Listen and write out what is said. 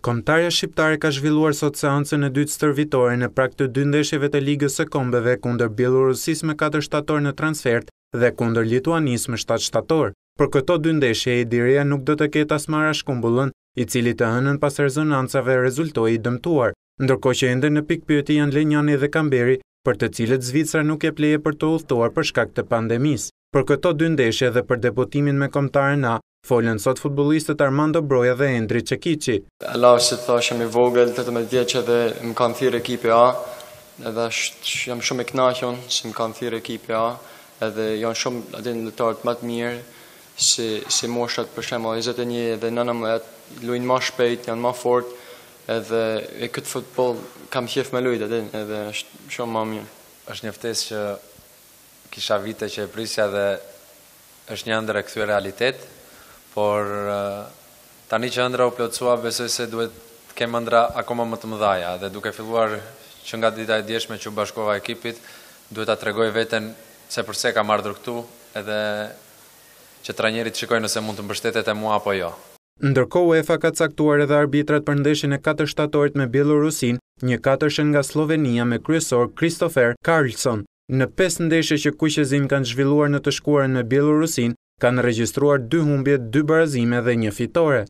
Komtarja shqiptare ka zhvilluar sot seancën e dytë stërvitore në prak të dy ndeshjeve të Ligës së Kombeve kundër Bielorusisë me 4 shtator në transfert dhe kundër Lituanisë me 7 shtator. Për këto dy ndeshje Ediria nuk do të ketë as shkumbullën, i cili të hënën pas rezonancave rezultoi i dëmtuar. Ndërkohë që ende në pikë pyeti janë Lenjani dhe Kamberi, për të cilët Zvicra nuk e pleje për të udhëtuar për shkak të pandemisë. Për këto dy ndeshje dhe për deputimin me kombëtarën A, Folën sot futbolistët Armando Broja dhe Endri Çekiçi. Allah është të thashë mi vogël, 18 vjeç edhe më kanë thirrë ekipi A. Edhe jam shumë i kënaqur që më kanë thirrë ekipi A, edhe janë shumë atë ndëtar më të mirë si si moshat për shemb 21 dhe 19 luajnë më shpejt, janë më fort edhe e kët futboll kam qejf me lojë edhe është shumë më mirë. Është një ftesë që kisha vite që e prisja dhe është një ndër e këtyre realitetë, por uh, tani që ëndra u plotësua besoj se duhet të kemë ëndra akoma më të mëdhaja dhe duke filluar që nga dita e djeshme që u bashkova ekipit duhet të tregoj veten se përse kam ardhur këtu edhe që trajnerit shikoj nëse mund të mbështetet e mua apo jo. Ndërkohë UEFA ka caktuar edhe arbitrat për ndeshjen e 4 shtatorit me Bielorusin, një katërshën nga Slovenia me kryesor Kristofer Karlsson. Në 5 ndeshje që kuqezim kanë zhvilluar në të shkuarën me Bielorusin, Kanë regjistruar dy humbje, dy barazime dhe një fitore.